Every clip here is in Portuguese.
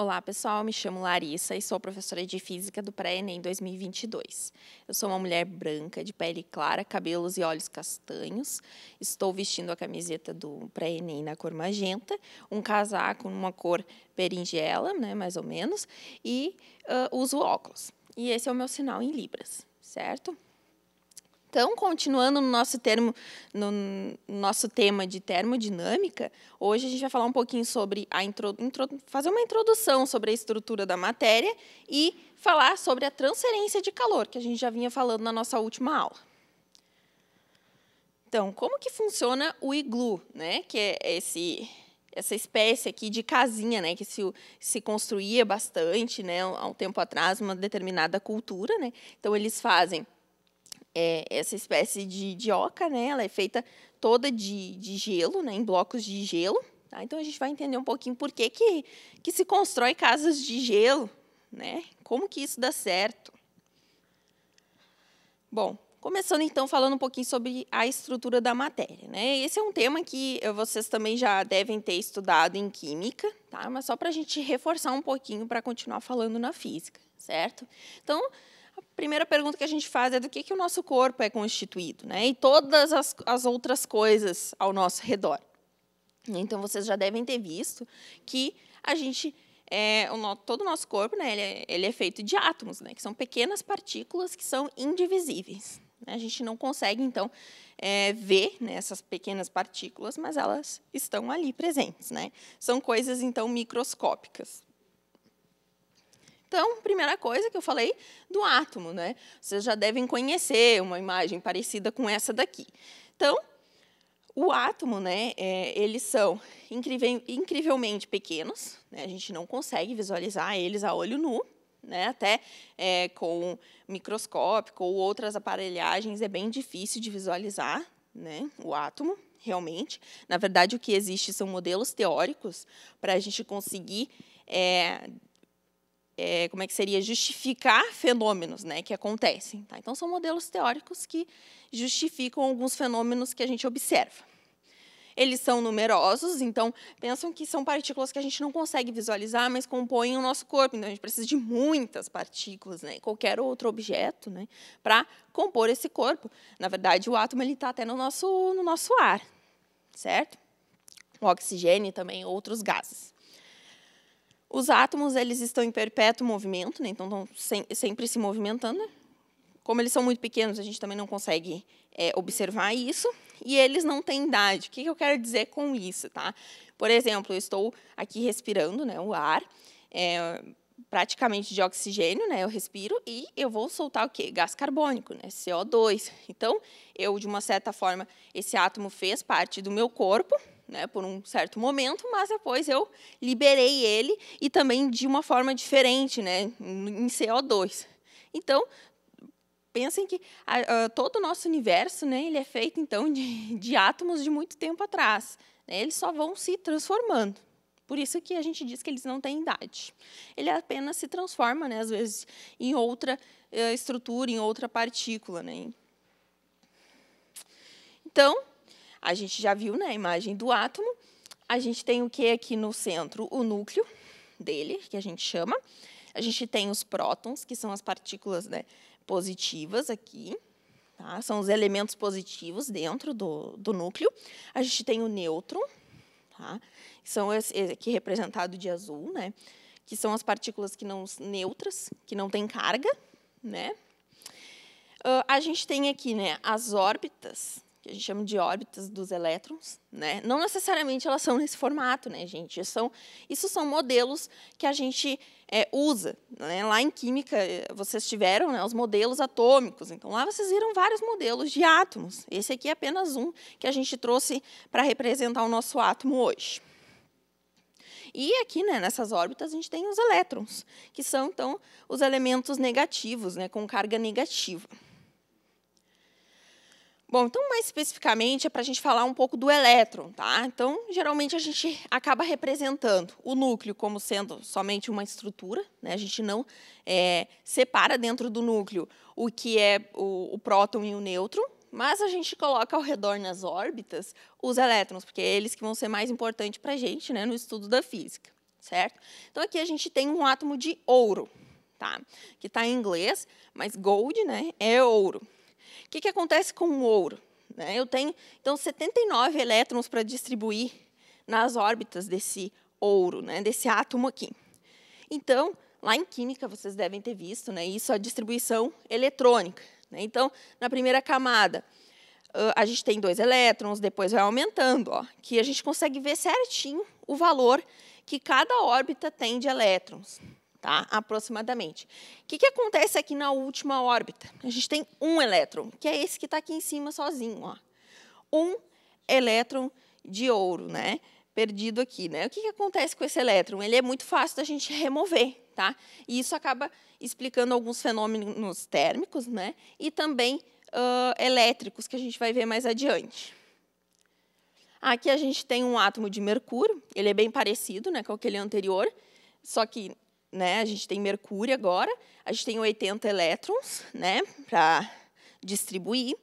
Olá, pessoal. Me chamo Larissa e sou professora de Física do Pré-ENEM 2022. Eu sou uma mulher branca, de pele clara, cabelos e olhos castanhos. Estou vestindo a camiseta do Pré-ENEM na cor magenta, um casaco numa cor berinjela, né, mais ou menos, e uh, uso óculos. E esse é o meu sinal em libras, certo? Então, continuando no nosso termo, no nosso tema de termodinâmica, hoje a gente vai falar um pouquinho sobre a intro, intro, fazer uma introdução sobre a estrutura da matéria e falar sobre a transferência de calor, que a gente já vinha falando na nossa última aula. Então, como que funciona o iglu, né? Que é esse essa espécie aqui de casinha, né, que se, se construía bastante, né, há um tempo atrás, uma determinada cultura, né? Então eles fazem é, essa espécie de, de oca, né? Ela é feita toda de, de gelo, né? Em blocos de gelo. Tá? Então a gente vai entender um pouquinho por que, que, que se constrói casas de gelo, né? Como que isso dá certo? Bom, começando então falando um pouquinho sobre a estrutura da matéria, né? Esse é um tema que eh, vocês também já devem ter estudado em química, tá? Mas só para a gente reforçar um pouquinho para continuar falando na física, certo? Então primeira pergunta que a gente faz é do que, que o nosso corpo é constituído, né? E todas as, as outras coisas ao nosso redor. Então, vocês já devem ter visto que a gente é, o, todo o nosso corpo, né, ele é, ele é feito de átomos, né, que são pequenas partículas que são indivisíveis. Né? A gente não consegue, então, é, ver né, essas pequenas partículas, mas elas estão ali presentes. Né? São coisas, então, microscópicas. Então, primeira coisa que eu falei do átomo, né? Vocês já devem conhecer uma imagem parecida com essa daqui. Então, o átomo, né, é, eles são incrível, incrivelmente pequenos, né, a gente não consegue visualizar eles a olho nu, né, até é, com microscópio microscópico ou outras aparelhagens é bem difícil de visualizar né, o átomo, realmente. Na verdade, o que existe são modelos teóricos para a gente conseguir é, é, como é que seria justificar fenômenos, né, que acontecem. Tá? Então são modelos teóricos que justificam alguns fenômenos que a gente observa. Eles são numerosos, então pensam que são partículas que a gente não consegue visualizar, mas compõem o nosso corpo. Então a gente precisa de muitas partículas, né, qualquer outro objeto, né, para compor esse corpo. Na verdade, o átomo ele está até no nosso no nosso ar, certo? O oxigênio e também outros gases. Os átomos eles estão em perpétuo movimento, né? então estão sem, sempre se movimentando. Como eles são muito pequenos, a gente também não consegue é, observar isso. E eles não têm idade. O que, que eu quero dizer com isso? Tá? Por exemplo, eu estou aqui respirando né, o ar, é, praticamente de oxigênio, né? Eu respiro e eu vou soltar o quê? Gás carbônico, né? CO2. Então, eu, de uma certa forma, esse átomo fez parte do meu corpo, né, por um certo momento, mas depois eu liberei ele e também de uma forma diferente, né, em CO2. Então, pensem que a, a, todo o nosso universo, né, ele é feito então de, de átomos de muito tempo atrás. Né, eles só vão se transformando. Por isso que a gente diz que eles não têm idade. Ele apenas se transforma, né, às vezes, em outra eh, estrutura, em outra partícula. Né? Então, a gente já viu né, a imagem do átomo. A gente tem o que aqui no centro? O núcleo dele, que a gente chama. A gente tem os prótons, que são as partículas né, positivas aqui. Tá? São os elementos positivos dentro do, do núcleo. A gente tem o nêutron, tá? são esse, aqui representado de azul, né? que são as partículas que não neutras, que não têm carga, né? Uh, a gente tem aqui, né, as órbitas que a gente chama de órbitas dos elétrons, né? Não necessariamente elas são nesse formato, né, gente? São, isso são modelos que a gente é, usa. Né? Lá em química, é, vocês tiveram né, os modelos atômicos. Então, lá vocês viram vários modelos de átomos. Esse aqui é apenas um que a gente trouxe para representar o nosso átomo hoje. E aqui, né, nessas órbitas, a gente tem os elétrons, que são, então, os elementos negativos, né, com carga negativa. Bom, então mais especificamente é para a gente falar um pouco do elétron, tá? Então, geralmente a gente acaba representando o núcleo como sendo somente uma estrutura, né? A gente não é, separa dentro do núcleo o que é o, o próton e o nêutron, mas a gente coloca ao redor nas órbitas os elétrons, porque é eles que vão ser mais importantes para a gente, né? No estudo da física, certo? Então aqui a gente tem um átomo de ouro, tá? Que está em inglês, mas gold, né? É ouro. O que, que acontece com o ouro? Né, eu tenho, então, 79 elétrons para distribuir nas órbitas desse ouro, né, desse átomo aqui. Então, lá em química, vocês devem ter visto, né, isso é a distribuição eletrônica. Né? Então, na primeira camada, a gente tem dois elétrons, depois vai aumentando, ó, que a gente consegue ver certinho o valor que cada órbita tem de elétrons tá? aproximadamente. O que, que acontece aqui na última órbita? A gente tem um elétron, que é esse que está aqui em cima sozinho. Ó. Um elétron de ouro, né? perdido aqui. Né? O que, que acontece com esse elétron? Ele é muito fácil da gente remover. Tá? E isso acaba explicando alguns fenômenos térmicos né? e também uh, elétricos, que a gente vai ver mais adiante. Aqui a gente tem um átomo de mercúrio, ele é bem parecido né, com aquele anterior, só que né? A gente tem mercúrio agora, a gente tem 80 elétrons, né, para distribuir.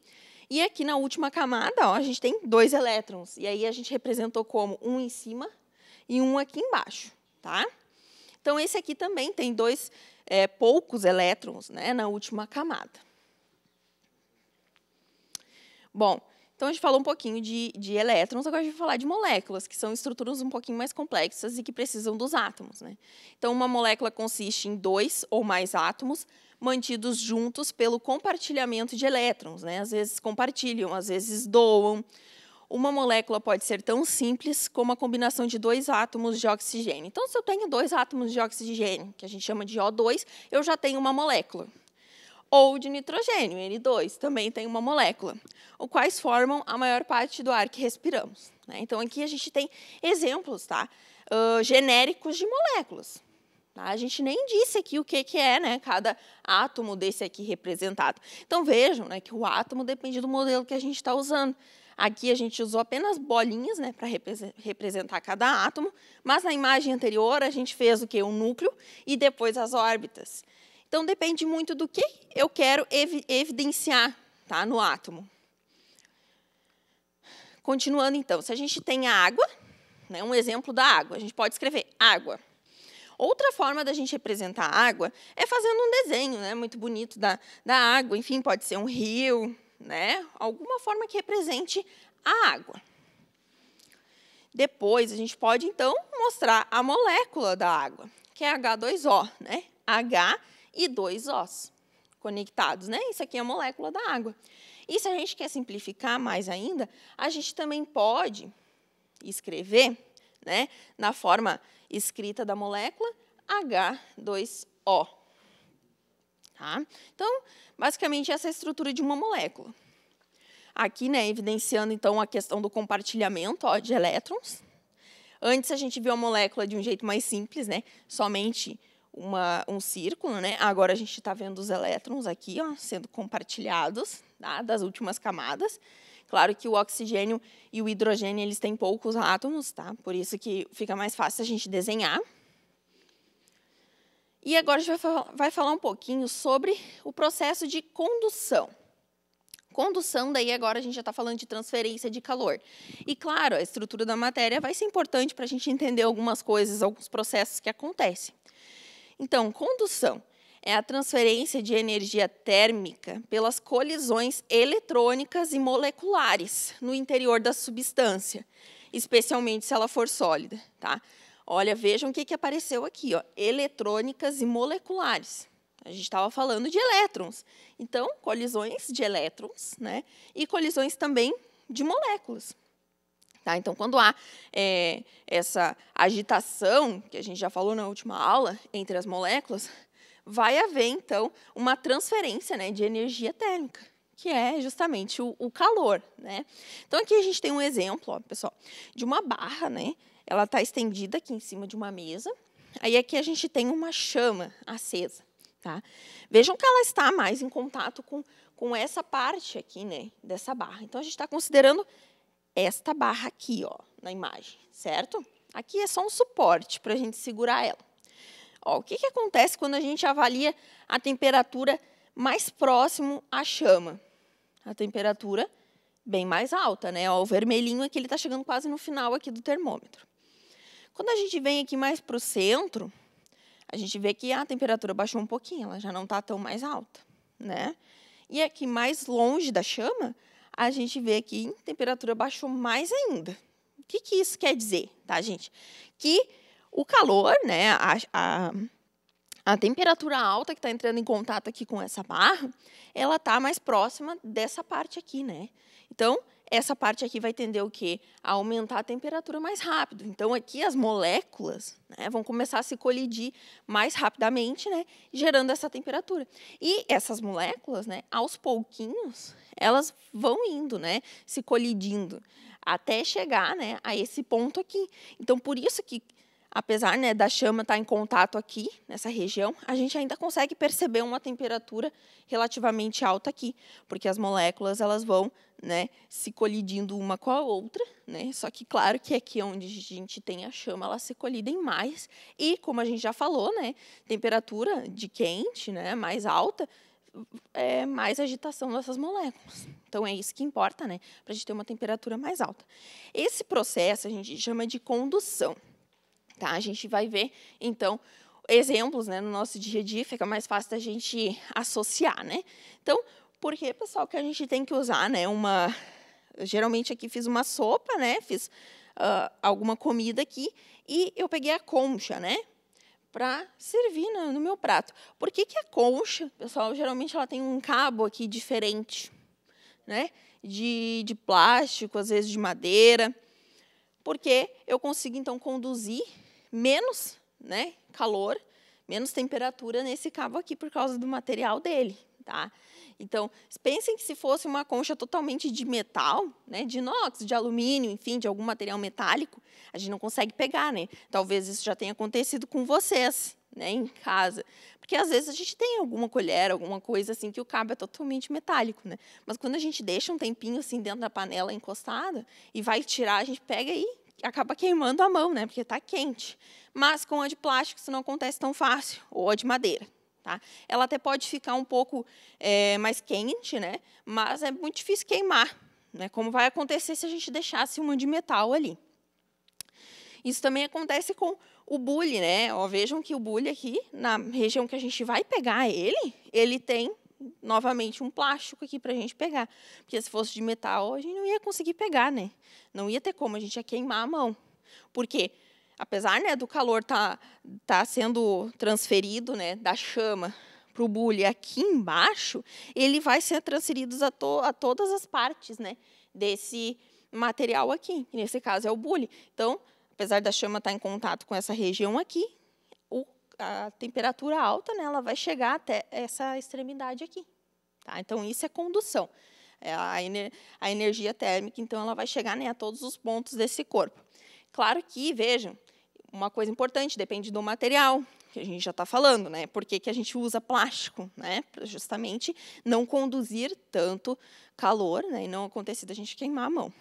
E aqui na última camada, ó, a gente tem dois elétrons. E aí a gente representou como um em cima e um aqui embaixo, tá? Então esse aqui também tem dois é, poucos elétrons, né, na última camada. Bom, então, a gente falou um pouquinho de, de elétrons, agora a gente vai falar de moléculas, que são estruturas um pouquinho mais complexas e que precisam dos átomos. Né? Então, uma molécula consiste em dois ou mais átomos mantidos juntos pelo compartilhamento de elétrons. Né? Às vezes compartilham, às vezes doam. Uma molécula pode ser tão simples como a combinação de dois átomos de oxigênio. Então, se eu tenho dois átomos de oxigênio, que a gente chama de O2, eu já tenho uma molécula ou de nitrogênio, N2, também tem uma molécula, os quais formam a maior parte do ar que respiramos. Né? Então, aqui a gente tem exemplos tá? Uh, genéricos de moléculas. Tá? A gente nem disse aqui o que, que é né? cada átomo desse aqui representado. Então, vejam né, que o átomo depende do modelo que a gente está usando. Aqui a gente usou apenas bolinhas né, para representar cada átomo, mas na imagem anterior a gente fez o que? O núcleo e depois as órbitas. Então depende muito do que eu quero ev evidenciar tá, no átomo. Continuando então, se a gente tem a água, né, um exemplo da água, a gente pode escrever água. Outra forma da gente representar a água é fazendo um desenho né, muito bonito da, da água, enfim, pode ser um rio, né, alguma forma que represente a água. Depois, a gente pode, então, mostrar a molécula da água, que é H2O, né? H e dois Os conectados, né? Isso aqui é a molécula da água. E se a gente quer simplificar mais ainda, a gente também pode escrever, né, na forma escrita da molécula H2O. Tá? Então, basicamente essa é a estrutura de uma molécula. Aqui, né, evidenciando então a questão do compartilhamento ó, de elétrons. Antes a gente viu a molécula de um jeito mais simples, né, somente uma, um círculo, né? Agora a gente está vendo os elétrons aqui, ó, sendo compartilhados tá? das últimas camadas. Claro que o oxigênio e o hidrogênio eles têm poucos átomos, tá? Por isso que fica mais fácil a gente desenhar. E agora a gente vai, fal vai falar um pouquinho sobre o processo de condução. Condução, daí agora a gente já está falando de transferência de calor. E claro, a estrutura da matéria vai ser importante para a gente entender algumas coisas, alguns processos que acontecem. Então, condução é a transferência de energia térmica pelas colisões eletrônicas e moleculares no interior da substância, especialmente se ela for sólida. Tá? Olha, vejam o que, que apareceu aqui: ó, eletrônicas e moleculares. A gente estava falando de elétrons. Então, colisões de elétrons né? e colisões também de moléculas. Tá? Então, quando há é, essa agitação, que a gente já falou na última aula, entre as moléculas, vai haver, então, uma transferência né, de energia térmica, que é justamente o, o calor. Né? Então, aqui a gente tem um exemplo, ó, pessoal, de uma barra, né? ela está estendida aqui em cima de uma mesa, aí aqui a gente tem uma chama acesa. Tá? Vejam que ela está mais em contato com, com essa parte aqui né, dessa barra. Então, a gente está considerando esta barra aqui, ó, na imagem, certo? Aqui é só um suporte para a gente segurar ela. Ó, o que, que acontece quando a gente avalia a temperatura mais próximo à chama? A temperatura bem mais alta, né? Ó, o vermelhinho aqui é ele está chegando quase no final aqui do termômetro. Quando a gente vem aqui mais para o centro, a gente vê que a temperatura baixou um pouquinho, ela já não está tão mais alta, né? E aqui mais longe da chama, a gente vê que a temperatura baixou mais ainda. O que, que isso quer dizer, tá, gente? Que o calor, né, a, a, a temperatura alta que está entrando em contato aqui com essa barra, ela está mais próxima dessa parte aqui, né? Então, essa parte aqui vai tender o quê? A aumentar a temperatura mais rápido. Então, aqui as moléculas né, vão começar a se colidir mais rapidamente, né, gerando essa temperatura. E essas moléculas, né, aos pouquinhos, elas vão indo, né, se colidindo até chegar, né, a esse ponto aqui. Então, por isso que apesar né, da chama estar tá em contato aqui, nessa região, a gente ainda consegue perceber uma temperatura relativamente alta aqui, porque as moléculas elas vão né, se colidindo uma com a outra, né? só que claro que aqui onde a gente tem a chama, elas se colidem mais, e como a gente já falou, né, temperatura de quente né, mais alta é, mais agitação dessas moléculas. Então, é isso que importa, né? Para a gente ter uma temperatura mais alta. Esse processo a gente chama de condução. Tá? A gente vai ver, então, exemplos né, no nosso dia a dia, fica mais fácil da gente associar, né? Então, por que, pessoal, que a gente tem que usar né, uma... Eu, geralmente, aqui fiz uma sopa, né? Fiz uh, alguma comida aqui e eu peguei a concha, né? para servir no, no, meu prato. Por que, que a concha, pessoal, geralmente ela tem um cabo aqui diferente, né? De, de plástico, às vezes de madeira, porque eu consigo então conduzir menos né, calor, menos temperatura nesse cabo aqui por causa do material dele, Tá? Então, pensem que se fosse uma concha totalmente de metal, né, de inox, de alumínio, enfim, de algum material metálico, a gente não consegue pegar, né? Talvez isso já tenha acontecido com vocês, né, em casa. Porque às vezes a gente tem alguma colher, alguma coisa assim que o cabo é totalmente metálico, né? Mas quando a gente deixa um tempinho assim dentro da panela encostada e vai tirar, a gente pega e acaba queimando a mão, né? Porque está quente. Mas com a de plástico isso não acontece tão fácil, ou a de madeira. Tá? Ela até pode ficar um pouco é, mais quente, né? mas é muito difícil queimar, né? como vai acontecer se a gente deixasse uma de metal ali. Isso também acontece com o bule, né? vejam que o bule aqui, na região que a gente vai pegar ele, ele tem novamente um plástico aqui para a gente pegar. Porque se fosse de metal, a gente não ia conseguir pegar, né? Não ia ter como, a gente ia queimar a mão. Por quê? Porque apesar né, do calor estar tá, tá sendo transferido né, da chama para o bule aqui embaixo, ele vai ser transferido a, to, a todas as partes né, desse material aqui. Nesse caso é o bule. Então, apesar da chama estar tá em contato com essa região aqui, o, a temperatura alta né, ela vai chegar até essa extremidade aqui. Tá? Então, isso é condução. É a, ener, a energia térmica, então, ela vai chegar né, a todos os pontos desse corpo. Claro que, vejam, uma coisa importante, depende do material, que a gente já está falando, né? Por que, que a gente usa plástico, né? Para justamente não conduzir tanto calor né? e não acontecer da gente queimar a mão.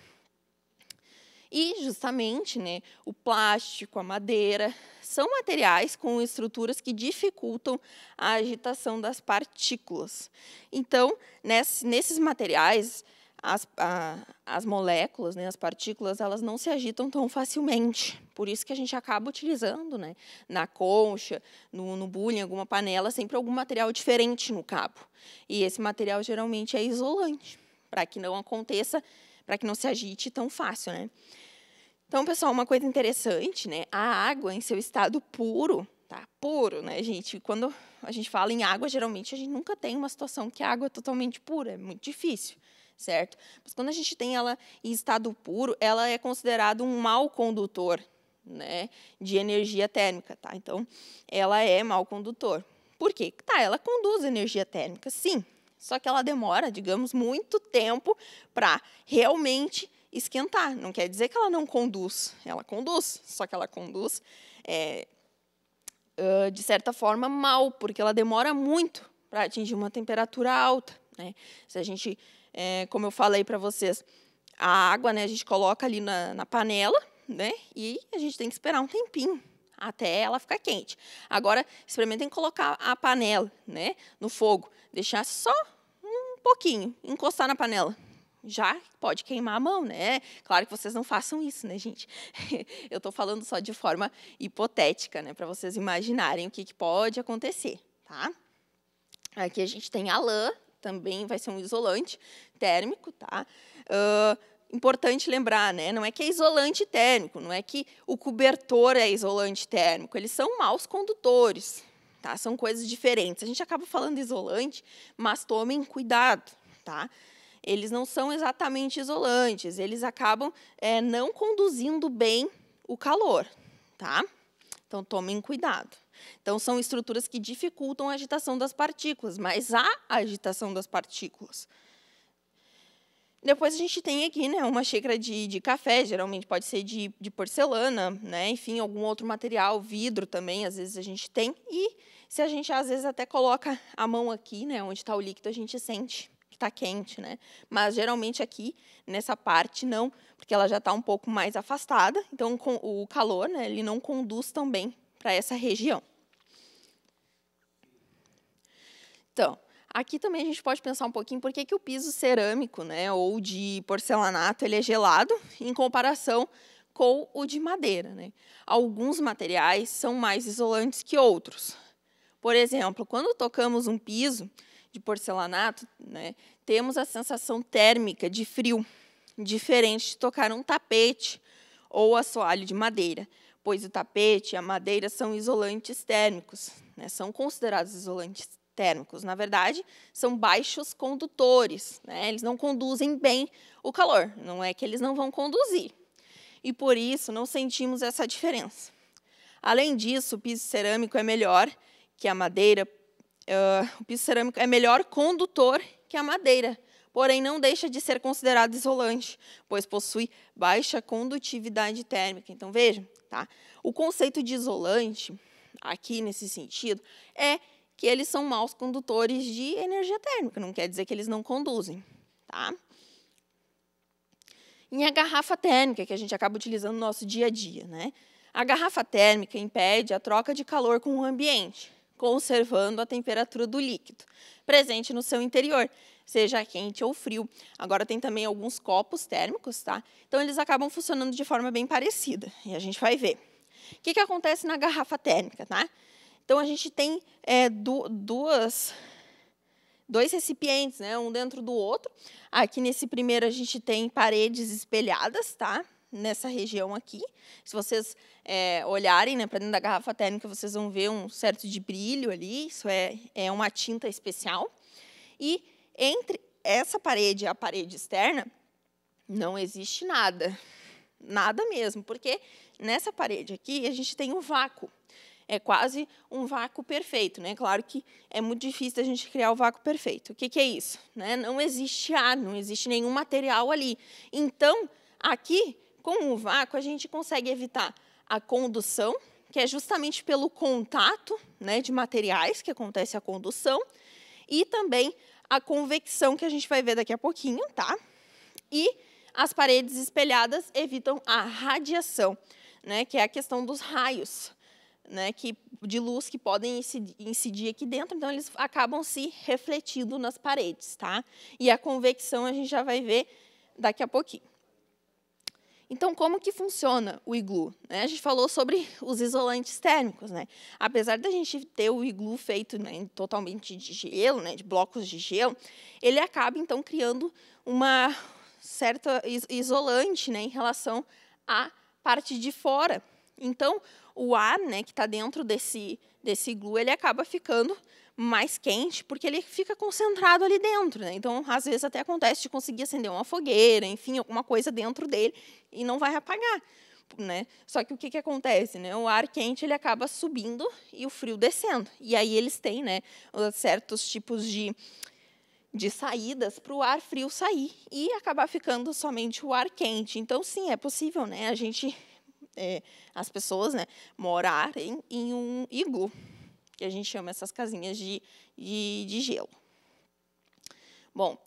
E justamente, né, o plástico, a madeira, são materiais com estruturas que dificultam a agitação das partículas. Então, nesses materiais, as, a, as moléculas, né, as partículas, elas não se agitam tão facilmente. Por isso que a gente acaba utilizando né, na concha, no, no bullying, alguma panela, sempre algum material diferente no cabo. E esse material geralmente é isolante, para que não aconteça, para que não se agite tão fácil. Né? Então, pessoal, uma coisa interessante, né? A água em seu estado puro, tá? Puro, né, gente? Quando a gente fala em água, geralmente a gente nunca tem uma situação que a água é totalmente pura, é muito difícil certo? Mas quando a gente tem ela em estado puro, ela é considerada um mau condutor, né, de energia térmica, tá? Então, ela é mau condutor. Por quê? Tá, ela conduz energia térmica, sim, só que ela demora, digamos, muito tempo para realmente esquentar. Não quer dizer que ela não conduz, ela conduz, só que ela conduz é, ah, de certa forma mal, porque ela demora muito para atingir uma temperatura alta. Né? Se a gente é, como eu falei para vocês, a água né, a gente coloca ali na, na panela né, e a gente tem que esperar um tempinho até ela ficar quente. Agora, experimentem colocar a panela né, no fogo, deixar só um pouquinho, encostar na panela. Já pode queimar a mão, né? Claro que vocês não façam isso, né, gente? Eu estou falando só de forma hipotética, né? Para vocês imaginarem o que, que pode acontecer, tá? Aqui a gente tem a lã, também vai ser um isolante, térmico, tá? Uh, importante lembrar, né? Não é que é isolante térmico, não é que o cobertor é isolante térmico, eles são maus condutores, tá? São coisas diferentes. A gente acaba falando isolante, mas tomem cuidado, tá? Eles não são exatamente isolantes, eles acabam é, não conduzindo bem o calor, tá? Então tomem cuidado. Então são estruturas que dificultam a agitação das partículas, mas há agitação das partículas. Depois a gente tem aqui né, uma xícara de, de café, geralmente pode ser de, de porcelana, né, enfim, algum outro material, vidro também, às vezes a gente tem. E se a gente às vezes até coloca a mão aqui, né, onde está o líquido, a gente sente que está quente, né? Mas geralmente aqui nessa parte não, porque ela já está um pouco mais afastada, então com o calor, né, ele não conduz também para essa região. Então, Aqui também a gente pode pensar um pouquinho por que, que o piso cerâmico né, ou de porcelanato ele é gelado em comparação com o de madeira. Né? Alguns materiais são mais isolantes que outros. Por exemplo, quando tocamos um piso de porcelanato, né, temos a sensação térmica de frio, diferente de tocar um tapete ou assoalho de madeira, pois o tapete e a madeira são isolantes térmicos, né, são considerados isolantes térmicos. Na verdade, são baixos condutores, né? eles não conduzem bem o calor, não é que eles não vão conduzir. E por isso não sentimos essa diferença. Além disso, o piso cerâmico é melhor que a madeira, uh, o piso cerâmico é melhor condutor que a madeira, porém não deixa de ser considerado isolante, pois possui baixa condutividade térmica. Então vejam, tá? O conceito de isolante aqui nesse sentido é que eles são maus condutores de energia térmica, não quer dizer que eles não conduzem. Tá? E a garrafa térmica, que a gente acaba utilizando no nosso dia a dia. Né? A garrafa térmica impede a troca de calor com o ambiente, conservando a temperatura do líquido presente no seu interior, seja quente ou frio. Agora tem também alguns copos térmicos, tá? Então eles acabam funcionando de forma bem parecida, e a gente vai ver. O que, que acontece na garrafa térmica, tá? Então a gente tem é, du duas, dois recipientes, né, um dentro do outro. Aqui nesse primeiro a gente tem paredes espelhadas, tá? Nessa região aqui. Se vocês é, olharem né, para dentro da garrafa térmica, vocês vão ver um certo de brilho ali. Isso é, é uma tinta especial. E entre essa parede e a parede externa, não existe nada. Nada mesmo, porque nessa parede aqui a gente tem um vácuo. É quase um vácuo perfeito, né? Claro que é muito difícil a gente criar o vácuo perfeito. O que, que é isso? Né? Não existe ar, não existe nenhum material ali. Então, aqui, com o vácuo, a gente consegue evitar a condução, que é justamente pelo contato né, de materiais que acontece a condução, e também a convecção, que a gente vai ver daqui a pouquinho, tá? E as paredes espelhadas evitam a radiação, né, que é a questão dos raios né, que, de luz que podem incidir aqui dentro, então eles acabam se refletindo nas paredes, tá? E a convecção a gente já vai ver daqui a pouquinho. Então, como que funciona o iglu? Né? A gente falou sobre os isolantes térmicos, né? Apesar da gente ter o iglu feito né, totalmente de gelo, né, de blocos de gelo, ele acaba então criando uma certa isolante, né, em relação à parte de fora então, o ar, né, que está dentro desse, desse glue, ele acaba ficando mais quente, porque ele fica concentrado ali dentro. Né? Então, às vezes até acontece de conseguir acender uma fogueira, enfim, alguma coisa dentro dele e não vai apagar. Né? Só que o que, que acontece? Né? O ar quente ele acaba subindo e o frio descendo. E aí eles têm né, certos tipos de, de saídas para o ar frio sair e acabar ficando somente o ar quente. Então, sim, é possível né, a gente é, as pessoas né, morarem em um igu, que a gente chama essas casinhas de, de, de gelo. Bom,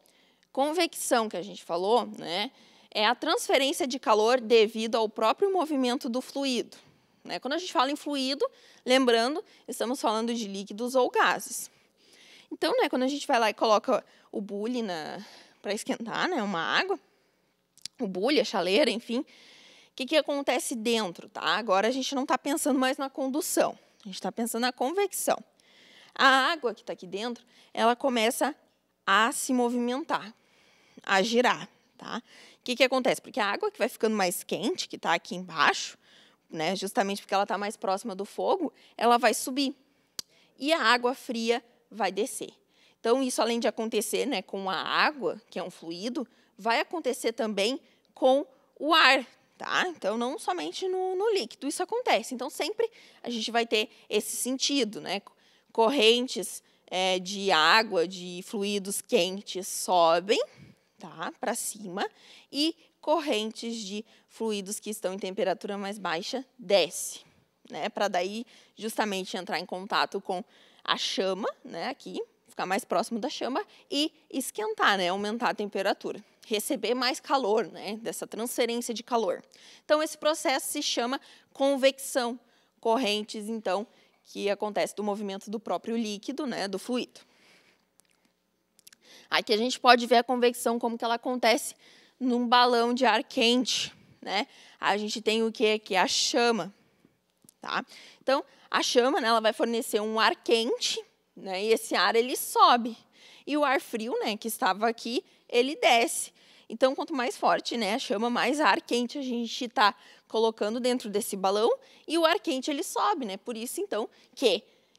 convecção que a gente falou, né, é a transferência de calor devido ao próprio movimento do fluido. Né? Quando a gente fala em fluido, lembrando, estamos falando de líquidos ou gases. Então, né, quando a gente vai lá e coloca o bule para esquentar, né, uma água, o bule, a chaleira, enfim, que, que acontece dentro? Tá? Agora a gente não está pensando mais na condução, a gente está pensando na convecção. A água que está aqui dentro, ela começa a se movimentar, a girar. Tá? O que, que acontece? Porque a água que vai ficando mais quente, que está aqui embaixo, né, justamente porque ela está mais próxima do fogo, ela vai subir. E a água fria vai descer. Então, isso além de acontecer né, com a água, que é um fluido, vai acontecer também com o ar, tá? Então, não somente no, no, líquido isso acontece. Então, sempre a gente vai ter esse sentido, né? Correntes é, de água, de fluidos quentes sobem, tá? Para cima e correntes de fluidos que estão em temperatura mais baixa desce, né? Para daí justamente entrar em contato com a chama, né? Aqui ficar mais próximo da chama e esquentar, né? Aumentar a temperatura receber mais calor, né, dessa transferência de calor. Então, esse processo se chama convecção, correntes, então, que acontece do movimento do próprio líquido, né, do fluido. Aqui a gente pode ver a convecção como que ela acontece num balão de ar quente, né? A gente tem o que aqui? A chama, tá? Então, a chama, né, ela vai fornecer um ar quente, né, e esse ar, ele sobe. E o ar frio, né, que estava aqui, ele desce. Então, quanto mais forte né, a chama, mais ar quente a gente está colocando dentro desse balão e o ar quente ele sobe, né? Por isso, então, que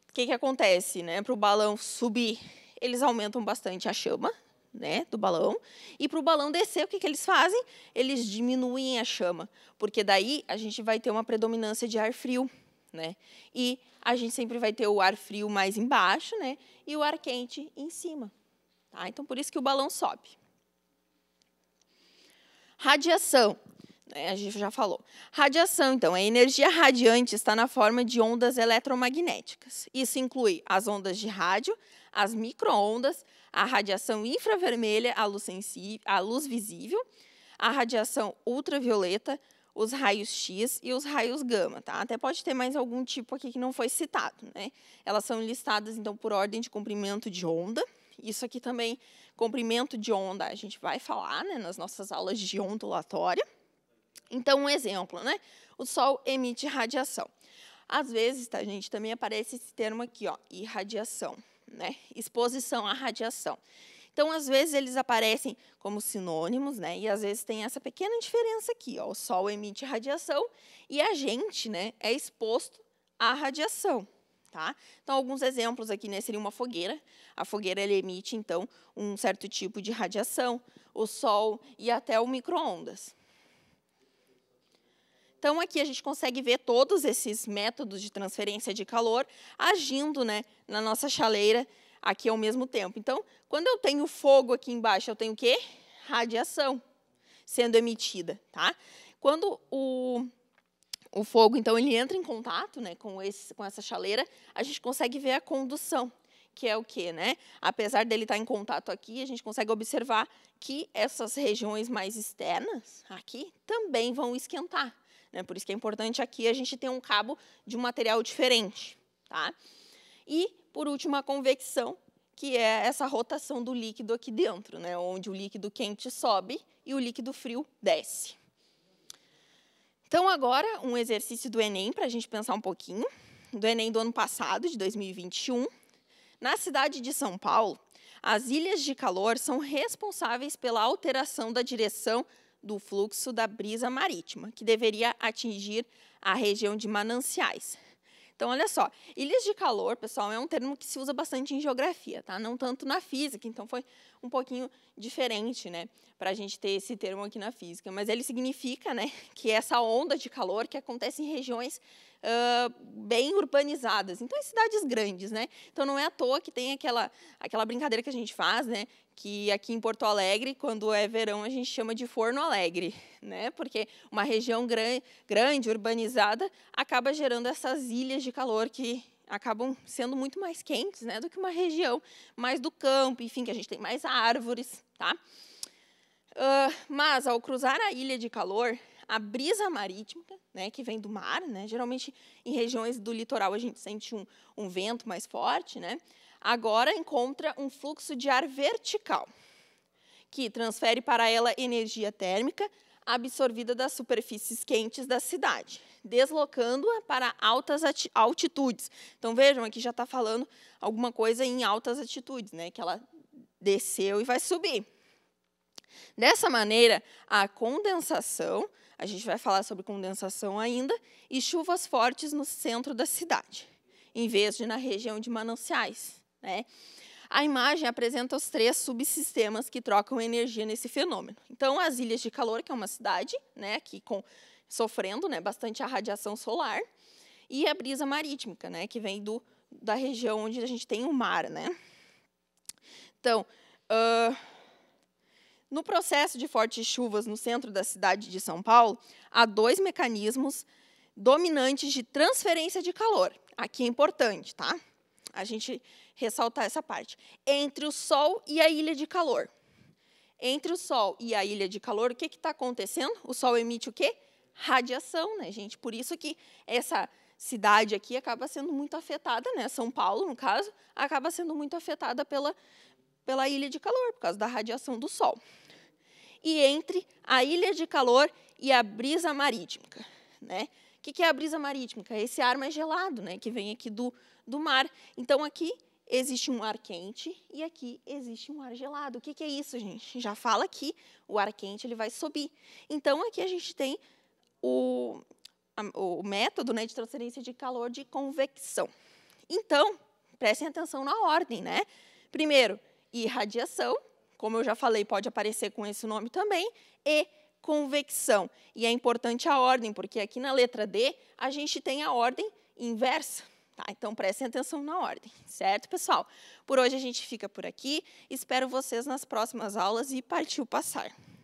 o que, que acontece, né? Para o balão subir, eles aumentam bastante a chama, né, do balão. E para o balão descer, o que, que eles fazem? Eles diminuem a chama, porque daí a gente vai ter uma predominância de ar frio, né? E a gente sempre vai ter o ar frio mais embaixo, né? E o ar quente em cima. Tá? Então, por isso que o balão sobe. Radiação. É, a gente já falou. Radiação, então, a energia radiante está na forma de ondas eletromagnéticas. Isso inclui as ondas de rádio, as microondas, a radiação infravermelha, a luz, a luz visível, a radiação ultravioleta, os raios X e os raios gama, tá? Até pode ter mais algum tipo aqui que não foi citado, né? Elas são listadas, então, por ordem de comprimento de onda. Isso aqui também comprimento de onda, a gente vai falar né, nas nossas aulas de ondulatória. Então, um exemplo, né? O Sol emite radiação. Às vezes, tá, gente, também aparece esse termo aqui, ó, irradiação, né? Exposição à radiação. Então, às vezes, eles aparecem como sinônimos, né? E às vezes tem essa pequena diferença aqui, ó. O Sol emite radiação e a gente, né, é exposto à radiação. Tá? Então, alguns exemplos aqui né, seria uma fogueira. A fogueira emite, então, um certo tipo de radiação, o sol e até o micro-ondas. Então, aqui a gente consegue ver todos esses métodos de transferência de calor agindo né, na nossa chaleira aqui ao mesmo tempo. Então, quando eu tenho fogo aqui embaixo, eu tenho o quê? Radiação sendo emitida. Tá? Quando o o fogo, então, ele entra em contato né, com, esse, com essa chaleira, a gente consegue ver a condução, que é o quê? Né? Apesar dele estar em contato aqui, a gente consegue observar que essas regiões mais externas, aqui, também vão esquentar. Né? Por isso que é importante aqui a gente ter um cabo de um material diferente. Tá? E, por último, a convecção, que é essa rotação do líquido aqui dentro, né? onde o líquido quente sobe e o líquido frio desce. Então, agora, um exercício do Enem para a gente pensar um pouquinho, do Enem do ano passado, de 2021. Na cidade de São Paulo, as ilhas de calor são responsáveis pela alteração da direção do fluxo da brisa marítima, que deveria atingir a região de mananciais. Então, olha só, ilhas de calor, pessoal, é um termo que se usa bastante em geografia, tá? Não tanto na física, então foi um pouquinho diferente, né? Para a gente ter esse termo aqui na física. Mas ele significa, né, que essa onda de calor que acontece em regiões uh, bem urbanizadas. Então, em cidades grandes, né? Então, não é à toa que tem aquela, aquela brincadeira que a gente faz, né? Que aqui em Porto Alegre, quando é verão, a gente chama de Forno Alegre, né? Porque uma região gran, grande, urbanizada, acaba gerando essas ilhas de calor que acabam sendo muito mais quentes, né? Do que uma região mais do campo, enfim, que a gente tem mais árvores, tá? Uh, mas ao cruzar a ilha de calor, a brisa marítima, né, que vem do mar, né? Geralmente em regiões do litoral a gente sente um, um vento mais forte, né? Agora encontra um fluxo de ar vertical, que transfere para ela energia térmica absorvida das superfícies quentes da cidade, deslocando-a para altas altitudes. Então vejam, aqui já está falando alguma coisa em altas altitudes, né? Que ela desceu e vai subir. Dessa maneira, a condensação a gente vai falar sobre condensação ainda e chuvas fortes no centro da cidade, em vez de na região de mananciais. Né? A imagem apresenta os três subsistemas que trocam energia nesse fenômeno. Então, as ilhas de calor, que é uma cidade, né, aqui com, sofrendo né, bastante a radiação solar, e a brisa marítima, né, que vem do, da região onde a gente tem o mar. Né? Então, uh, no processo de fortes chuvas no centro da cidade de São Paulo, há dois mecanismos dominantes de transferência de calor. Aqui é importante, tá? A gente ressaltar essa parte. Entre o Sol e a ilha de calor. Entre o Sol e a ilha de calor, o que está acontecendo? O Sol emite o quê? Radiação, né, gente? Por isso que essa cidade aqui acaba sendo muito afetada, né? São Paulo, no caso, acaba sendo muito afetada pela pela ilha de calor, por causa da radiação do Sol. E entre a ilha de calor e a brisa marítima. Né? O que, é a brisa marítima? É esse ar mais gelado né, que vem aqui do, do mar. Então, aqui existe um ar quente e aqui existe um ar gelado. O que, é isso, gente? Já fala que o ar quente ele vai subir. Então, aqui a gente tem o, o método né, de transferência de calor de convecção. Então, prestem atenção na ordem, né? Primeiro, e radiação, como eu já falei, pode aparecer com esse nome também, e convecção. E é importante a ordem, porque aqui na letra D a gente tem a ordem inversa. Tá, então prestem atenção na ordem, certo, pessoal? Por hoje a gente fica por aqui. Espero vocês nas próximas aulas e partiu passar.